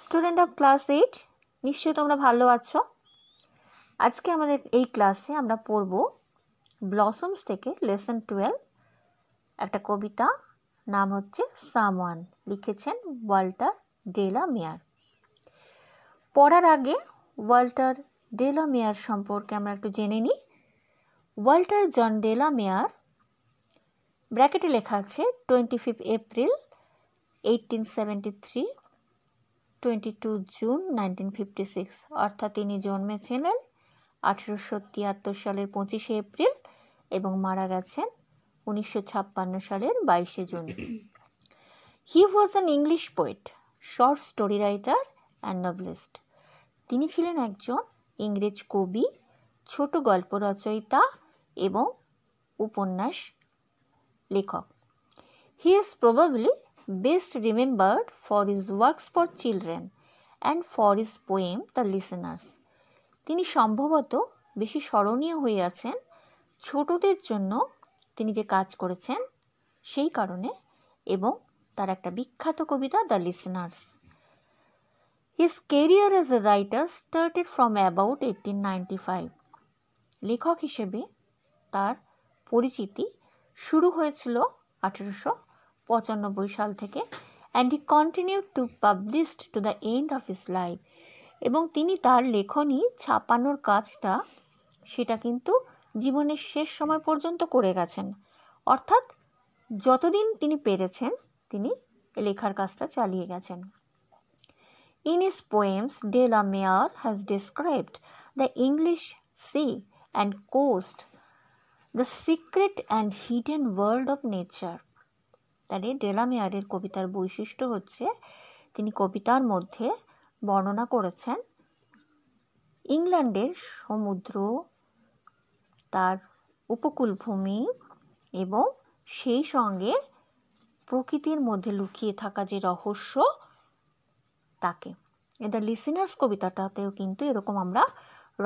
student of class eight নিশ্চয়ই তোমরা ভালো আছো আজকে আমাদের এই ক্লাসে আমরা পড়ব ব্লসমস থেকে লেসন টুয়েলভ একটা কবিতা নাম হচ্ছে সামওয়ান লিখেছেন ওয়াল্টার ডেলা মেয়ার পড়ার আগে ওয়াল্টার ডেলা মেয়ার সম্পর্কে আমরা একটু জেনে নিই ওয়াল্টার জন ডেলা মেয়ার ব্র্যাকেটে লেখা আছে twenty fifth April eighteen seventy three twenty two June nineteen fifty six অর্থাৎ তিনি জন্মেছিলেন আঠেরোশো তিয়াত্তর সালের পঁচিশে এপ্রিল এবং মারা গেছেন উনিশশো ছাপ্পান্ন সালের বাইশে June he was an English poet short story writer and novelist তিনি ছিলেন একজন ইংরেজ কবি ছোট গল্প রচয়িতা এবং উপন্যাস লেখক he is probably best remembered for his works for children and for his poem the listeners তিনি সম্ভবত বেশি স্মরণীয় হয়ে আছেন ছোটদের জন্য তিনি যে কাজ করেছেন সেই কারণে এবং তার একটা বিখ্যাত কবিতা the listeners his career as a writer started from about eighteen ninety five লেখক হিসেবে তার পরিচিতি শুরু হয়েছিল আঠেরোশো পঁচানব্বই সাল থেকে and he continue to published to the end of his life এবং তিনি তার লেখনী ছাপানোর কাজটা সেটা কিন্তু জীবনের শেষ সময় পর্যন্ত করে গেছেন অর্থাৎ যতদিন তিনি পেরেছেন তিনি লেখার কাজটা চালিয়ে গেছেন in is poems de la Mare has described the English sea and coast the secret and hidden world of nature তাহলে মেয়ারের কবিতার বৈশিষ্ট্য হচ্ছে তিনি কবিতার মধ্যে বর্ণনা করেছেন ইংল্যান্ডের সমুদ্র তার উপকূলভূমি এবং সেই সঙ্গে প্রকৃতির মধ্যে লুকিয়ে থাকা যে রহস্য তাকে এ দ্য লিসেনার্স কবিতাটাতেও কিন্তু এরকম আমরা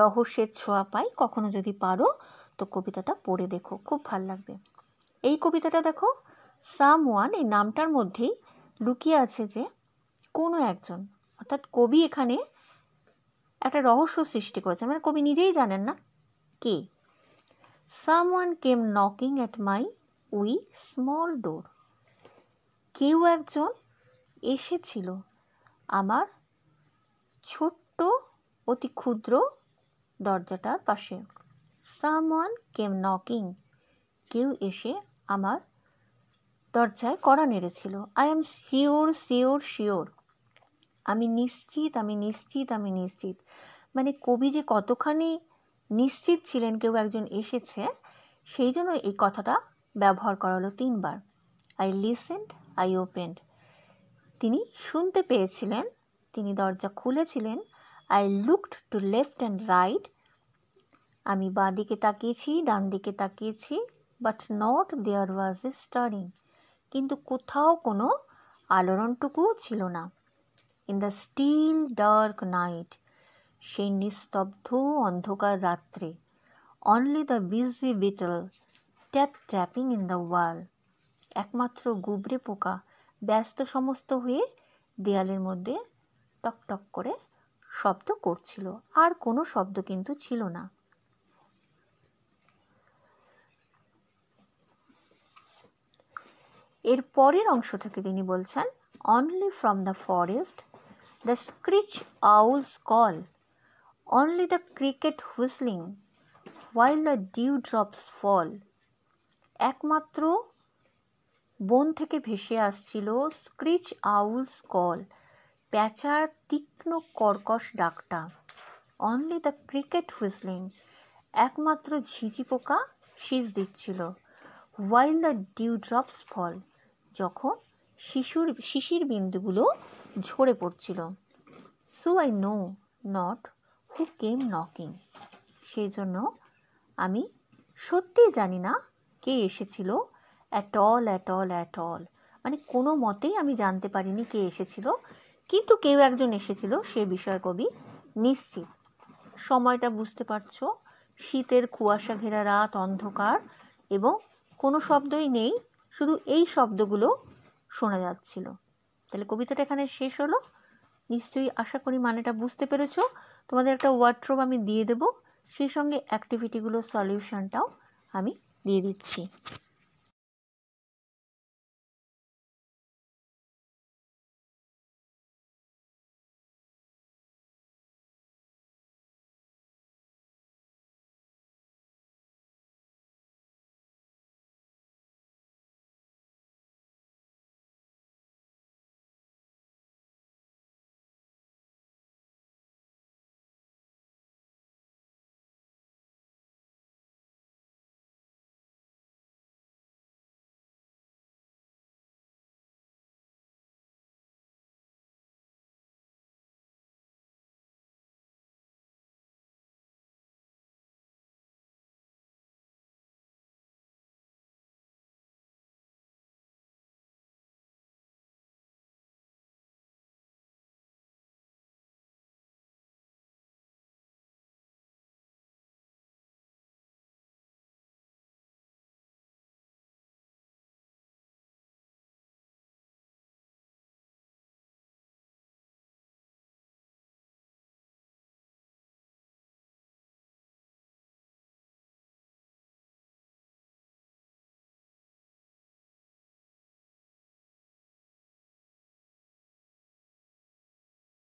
রহস্যের ছোঁয়া পাই কখনো যদি পারো তো কবিতাটা পড়ে দেখো খুব ভাল লাগবে এই কবিতাটা দেখো সাম ওয়ান এই নামটার মধ্যেই লুকিয়ে আছে যে কোনো একজন অর্থাৎ কবি এখানে একটা রহস্য সৃষ্টি করেছেন মানে কবি নিজেই জানেন না কে someone came knocking at my wee small door কেউ একজন এসেছিল আমার ছোট্ট অতি ক্ষুদ্র দরজাটার পাশে সাম ওয়ান কেম নকিং কেউ এসে আমার দরজায় কড়া নেড়েছিল I am sure sure sure আমি নিশ্চিত আমি নিশ্চিত আমি নিশ্চিত মানে কবি যে কতখানি নিশ্চিত ছিলেন কেউ একজন এসেছে সেই জন্য এই কথাটা ব্যবহার করা হলো তিনবার আই লিসেন্ড আই ওপেন্ড তিনি শুনতে পেয়েছিলেন তিনি দরজা খুলেছিলেন I looked to left and right আমি বাঁ দিকে তাকিয়েছি ডান দিকে তাকিয়েছি but not there was a stirring কিন্তু কোথাও কোনো আলোড়নটুকুও ছিল না in the still dark night সেই নিস্তব্ধ অন্ধকার রাত্রে only the busy beetle tap tapping in the wall একমাত্র গুবরে পোকা ব্যস্ত সমস্ত হয়ে দেয়ালের মধ্যে টকটক করে শব্দ করছিল আর কোনো শব্দ কিন্তু ছিল না এর পরের অংশ থেকে তিনি বলছেন only from the forest the screech owls call only the cricket whistling while the dew drops fall একমাত্র বন থেকে ভেসে আসছিল স্ক্রিচ আউলস কল প্যাঁচার তীক্ষ্ণ কর্কশ ডাকটা অনলি দ্য ক্রিকেট হুইসলিং একমাত্র ঝিঝি পোকা শীষ দিচ্ছিল দ্য ডিউ ড্রপস ফল যখন শিশুর শিশির বিন্দুগুলো ঝরে পড়ছিল so I know not who came knocking সেই জন্য আমি সত্যিই জানি না কে এসেছিল at all at all at all মানে কোনো মতেই আমি জানতে পারিনি কে এসেছিল কিন্তু কেউ একজন এসেছিল সে বিষয়ে কবি নিশ্চিত সময়টা বুঝতে পারছ শীতের কুয়াশা ঘেরা রাত অন্ধকার এবং কোনো শব্দই নেই শুধু এই শব্দগুলো শোনা যাচ্ছিল তাহলে কবিতাটা এখানে শেষ হলো নিশ্চয়ই আশা করি মানেটা বুঝতে পেরেছ তোমাদের একটা ওয়ার্ড্রোব আমি দিয়ে দেব সেই সঙ্গে অ্যাক্টিভিটিগুলোর সলিউশনটাও আমি দিয়ে দিচ্ছি